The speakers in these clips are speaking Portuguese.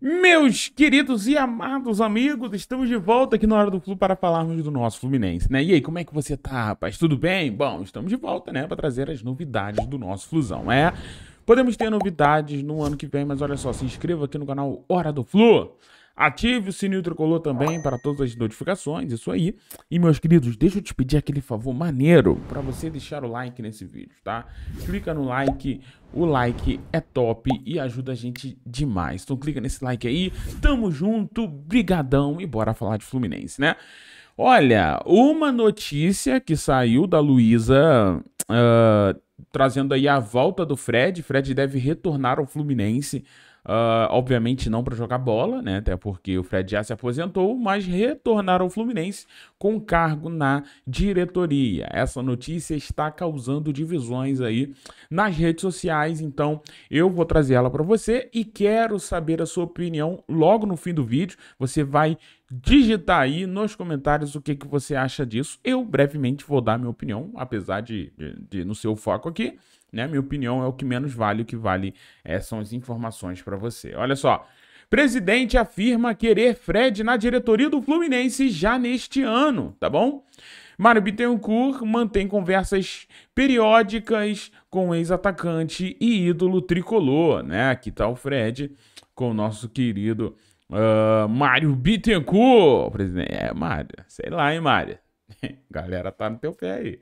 Meus queridos e amados amigos, estamos de volta aqui na Hora do Flu para falarmos do nosso Fluminense, né? E aí, como é que você tá, rapaz? Tudo bem? Bom, estamos de volta, né, para trazer as novidades do nosso Flusão. É, podemos ter novidades no ano que vem, mas olha só, se inscreva aqui no canal Hora do Flu Ative o sininho tricolor também para todas as notificações, isso aí. E meus queridos, deixa eu te pedir aquele favor maneiro para você deixar o like nesse vídeo, tá? Clica no like, o like é top e ajuda a gente demais. Então clica nesse like aí. Tamo junto, brigadão e bora falar de Fluminense, né? Olha, uma notícia que saiu da Luísa uh, trazendo aí a volta do Fred. Fred deve retornar ao Fluminense Uh, obviamente não para jogar bola, né? Até porque o Fred já se aposentou, mas retornar ao Fluminense com cargo na diretoria. Essa notícia está causando divisões aí nas redes sociais, então eu vou trazer ela para você e quero saber a sua opinião logo no fim do vídeo. Você vai digitar aí nos comentários o que, que você acha disso. Eu brevemente vou dar minha opinião, apesar de, de, de foco aqui né? Minha opinião é o que menos vale, o que vale é, são as informações para você. Olha só. Presidente afirma querer Fred na diretoria do Fluminense já neste ano, tá bom? Mário Bittencourt mantém conversas periódicas com ex-atacante e ídolo tricolor, né? Aqui tá o Fred com o nosso querido uh, Mário Bittencourt, presidente. É, Mário, sei lá, hein, Mário? Galera, tá no teu pé aí.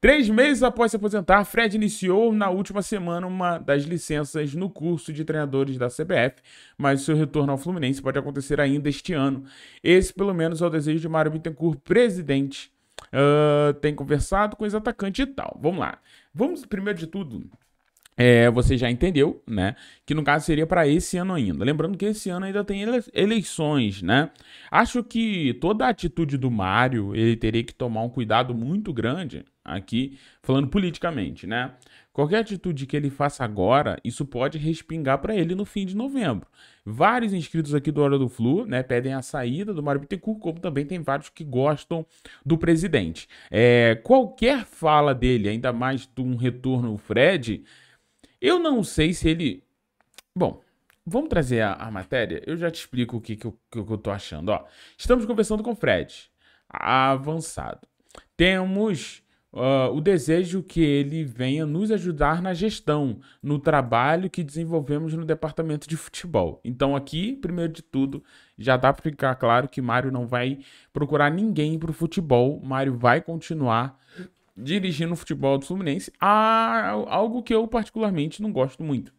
Três meses após se aposentar, Fred iniciou na última semana uma das licenças no curso de treinadores da CBF, mas seu retorno ao Fluminense pode acontecer ainda este ano. Esse, pelo menos, é o desejo de Mário Bittencourt, presidente. Uh, tem conversado com os atacantes e tal. Vamos lá. Vamos, primeiro de tudo, é, você já entendeu, né? Que no caso seria para esse ano ainda. Lembrando que esse ano ainda tem eleições, né? Acho que toda a atitude do Mário, ele teria que tomar um cuidado muito grande aqui falando politicamente, né? Qualquer atitude que ele faça agora, isso pode respingar para ele no fim de novembro. Vários inscritos aqui do Hora do Flu né, pedem a saída do Mário Bittencourt, como também tem vários que gostam do presidente. É, qualquer fala dele, ainda mais de um retorno ao Fred, eu não sei se ele... Bom, vamos trazer a, a matéria? Eu já te explico o que, que, eu, que eu tô achando. Ó, estamos conversando com o Fred. Avançado. Temos uh, o desejo que ele venha nos ajudar na gestão, no trabalho que desenvolvemos no departamento de futebol. Então, aqui, primeiro de tudo, já dá para ficar claro que Mário não vai procurar ninguém para o futebol. Mário vai continuar dirigindo o futebol do Fluminense, ah, algo que eu particularmente não gosto muito.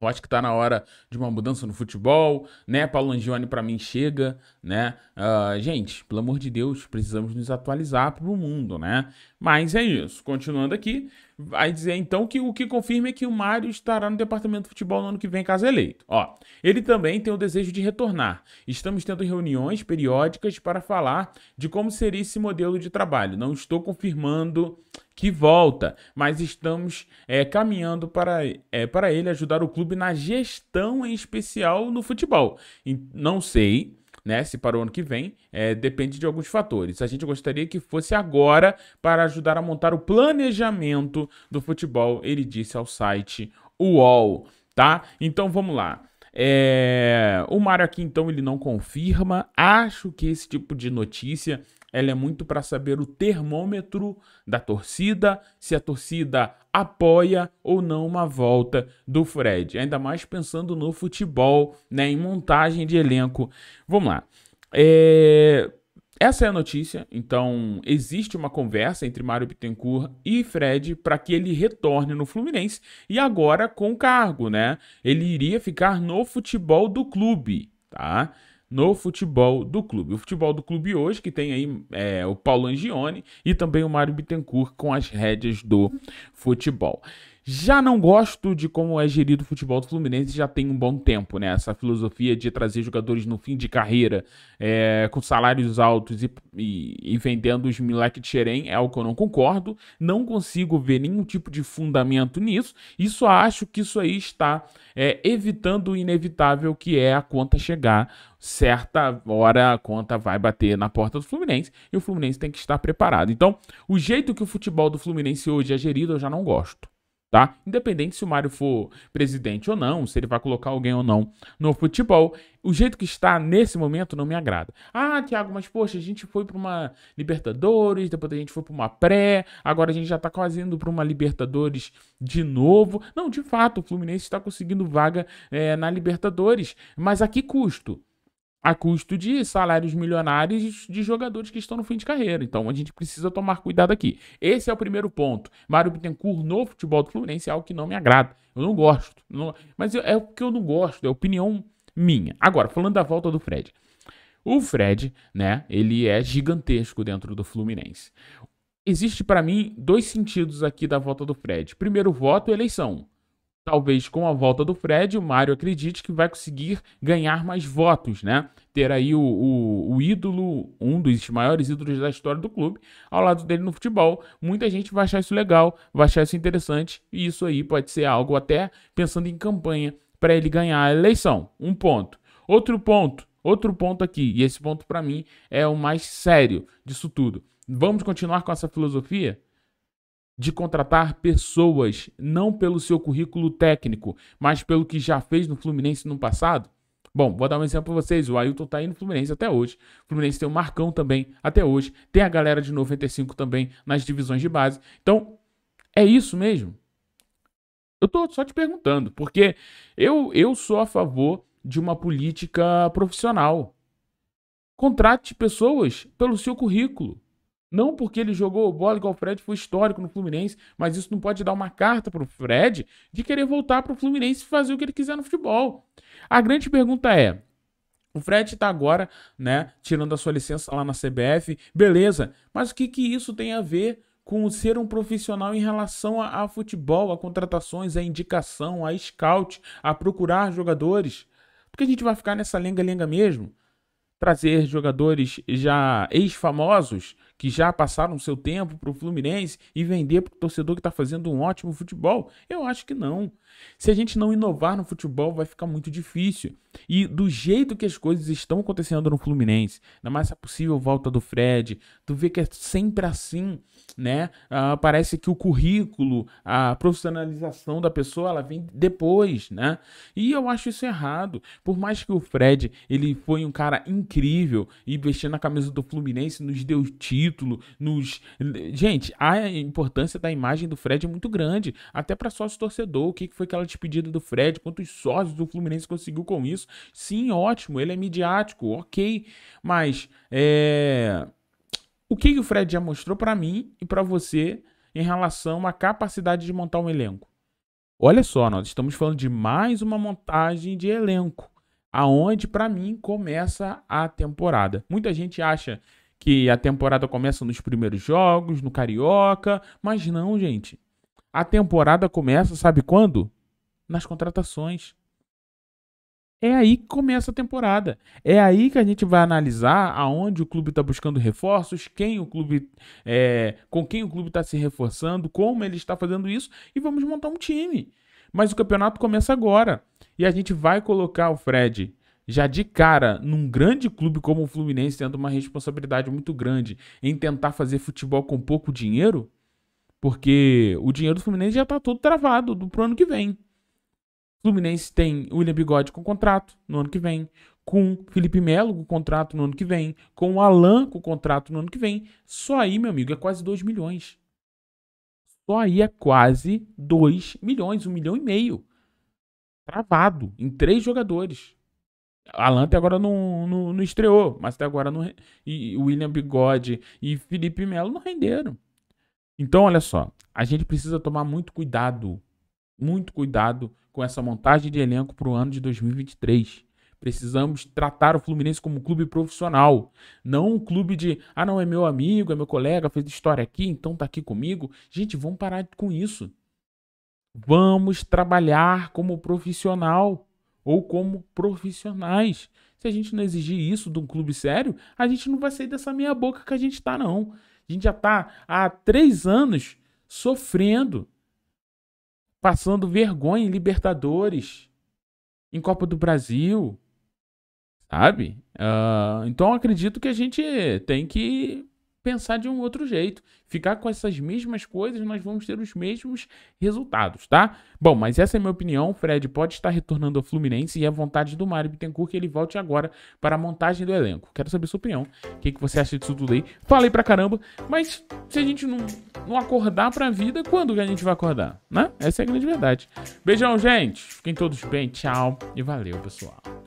Eu acho que está na hora de uma mudança no futebol, né? Paulo Angione para mim chega, né? Uh, gente, pelo amor de Deus, precisamos nos atualizar para o mundo, né? Mas é isso. Continuando aqui, vai dizer então que o que confirma é que o Mário estará no departamento de futebol no ano que vem, caso eleito. Ó, ele também tem o desejo de retornar. Estamos tendo reuniões periódicas para falar de como seria esse modelo de trabalho. Não estou confirmando que volta, mas estamos é, caminhando para, é, para ele ajudar o clube na gestão em especial no futebol. E não sei né? Se para o ano que vem, é, depende de alguns fatores. A gente gostaria que fosse agora para ajudar a montar o planejamento do futebol, ele disse ao site UOL, tá? Então vamos lá. É... O Mário aqui, então, ele não confirma. Acho que esse tipo de notícia ela é muito para saber o termômetro da torcida, se a torcida apoia ou não uma volta do Fred. Ainda mais pensando no futebol, né, em montagem de elenco. Vamos lá. É... Essa é a notícia. Então, existe uma conversa entre Mário Bittencourt e Fred para que ele retorne no Fluminense e agora com cargo, né? Ele iria ficar no futebol do clube, tá? No futebol do clube. O futebol do clube hoje, que tem aí é, o Paulo Angione e também o Mário Bittencourt com as rédeas do futebol. Já não gosto de como é gerido o futebol do Fluminense já tem um bom tempo, né? Essa filosofia de trazer jogadores no fim de carreira, é, com salários altos e, e, e vendendo os moleques de Xerém é algo que eu não concordo. Não consigo ver nenhum tipo de fundamento nisso e só acho que isso aí está é, evitando o inevitável que é a conta chegar. Certa hora a conta vai bater na porta do Fluminense e o Fluminense tem que estar preparado. Então, o jeito que o futebol do Fluminense hoje é gerido, eu já não gosto tá? Independente se o Mário for presidente ou não, se ele vai colocar alguém ou não no futebol, o jeito que está nesse momento não me agrada. Ah, Thiago, mas poxa, a gente foi para uma Libertadores, depois a gente foi para uma pré, agora a gente já está quase indo para uma Libertadores de novo. Não, de fato, o Fluminense está conseguindo vaga é, na Libertadores, mas a que custo? a custo de salários milionários de jogadores que estão no fim de carreira. Então a gente precisa tomar cuidado aqui. Esse é o primeiro ponto. Mário Bittencourt no futebol do Fluminense é algo que não me agrada. Eu não gosto. Não... Mas é o que eu não gosto, é opinião minha. Agora, falando da volta do Fred. O Fred, né, ele é gigantesco dentro do Fluminense. Existe para mim dois sentidos aqui da volta do Fred. Primeiro voto, eleição talvez com a volta do Fred, o Mário acredite que vai conseguir ganhar mais votos, né? Ter aí o, o, o, ídolo, um dos maiores ídolos da história do clube, ao lado dele no futebol. Muita gente vai achar isso legal, vai achar isso interessante, e isso aí pode ser algo até pensando em campanha para ele ganhar a eleição. Um ponto. Outro ponto, outro ponto aqui, e esse ponto para mim é o mais sério disso tudo. Vamos continuar com essa filosofia? de contratar pessoas, não pelo seu currículo técnico, mas pelo que já fez no Fluminense no passado? Bom, vou dar um exemplo para vocês. O Ailton tá aí no Fluminense até hoje. O Fluminense tem o Marcão também até hoje. Tem a galera de 95 também nas divisões de base. Então, é isso mesmo. Eu tô só te perguntando, porque eu, eu sou a favor de uma política profissional. Contrate pessoas pelo seu currículo. Não porque ele jogou bola igual o Fred foi histórico no Fluminense, mas isso não pode dar uma carta para o Fred de querer voltar para o Fluminense e fazer o que ele quiser no futebol. A grande pergunta é: o Fred está agora, né, tirando a sua licença lá na CBF, beleza, mas o que, que isso tem a ver com ser um profissional em relação a, a futebol, a contratações, a indicação, a scout, a procurar jogadores? Porque a gente vai ficar nessa lenga-lenga mesmo? Trazer jogadores já ex-famosos que já passaram seu tempo para o Fluminense e vender para o torcedor que está fazendo um ótimo futebol? Eu acho que não. Se a gente não inovar no futebol, vai ficar muito difícil. E do jeito que as coisas estão acontecendo no Fluminense, na massa possível volta do Fred, tu vê que é sempre assim, né? Ah, parece que o currículo, a profissionalização da pessoa, ela vem depois, né? E eu acho isso errado. Por mais que o Fred, ele foi um cara incrível e vestindo a camisa do Fluminense nos deu título, nos Gente, a importância da imagem do Fred é muito grande, até para sócio torcedor. O que foi aquela despedida do Fred? Quantos sócios do Fluminense conseguiu com isso? isso. Sim, ótimo, ele é midiático, ok. Mas é... o que, que o Fred já mostrou para mim e para você em relação à capacidade de montar um elenco? Olha só, nós estamos falando de mais uma montagem de elenco, aonde para mim começa a temporada. Muita gente acha que a temporada começa nos primeiros jogos, no carioca, mas não, gente. A temporada começa, sabe quando? Nas contratações. É aí que começa a temporada. É aí que a gente vai analisar aonde o clube está buscando reforços, quem o clube, é, com quem o clube está se reforçando, como ele está fazendo isso e vamos montar um time. Mas o campeonato começa agora e a gente vai colocar o Fred já de cara num grande clube como o Fluminense tendo uma responsabilidade muito grande em tentar fazer futebol com pouco dinheiro, porque o dinheiro do Fluminense já está todo travado do pro ano que vem. Fluminense tem William Bigode com contrato no ano que vem, com Felipe Melo com contrato no ano que vem, com o Alan com contrato no ano que vem. Só aí, meu amigo, é quase 2 milhões. Só aí é quase 2 milhões, 1 um milhão e meio. Travado em três jogadores. Alan até agora não, não, não, estreou, mas até agora não. E William Bigode e Felipe Melo não renderam. Então, olha só, a gente precisa tomar muito cuidado muito cuidado com essa montagem de elenco para o ano de 2023. Precisamos tratar o Fluminense como um clube profissional, não um clube de, ah, não, é meu amigo, é meu colega, fez história aqui, então tá aqui comigo. Gente, vamos parar com isso. Vamos trabalhar como profissional ou como profissionais. Se a gente não exigir isso de um clube sério, a gente não vai sair dessa meia boca que a gente tá, não. A gente já tá há três anos sofrendo passando vergonha em Libertadores, em Copa do Brasil, sabe? Uh, então acredito que a gente tem que pensar de um outro jeito. Ficar com essas mesmas coisas, nós vamos ter os mesmos resultados, tá? Bom, mas essa é a minha opinião. Fred pode estar retornando ao Fluminense e é vontade do Mário Bittencourt que ele volte agora para a montagem do elenco. Quero saber sua opinião. O que, que você acha disso tudo aí? Falei pra caramba, mas se a gente não, não acordar pra vida, quando que a gente vai acordar, né? Essa é a grande verdade. Beijão, gente. Fiquem todos bem. Tchau e valeu, pessoal.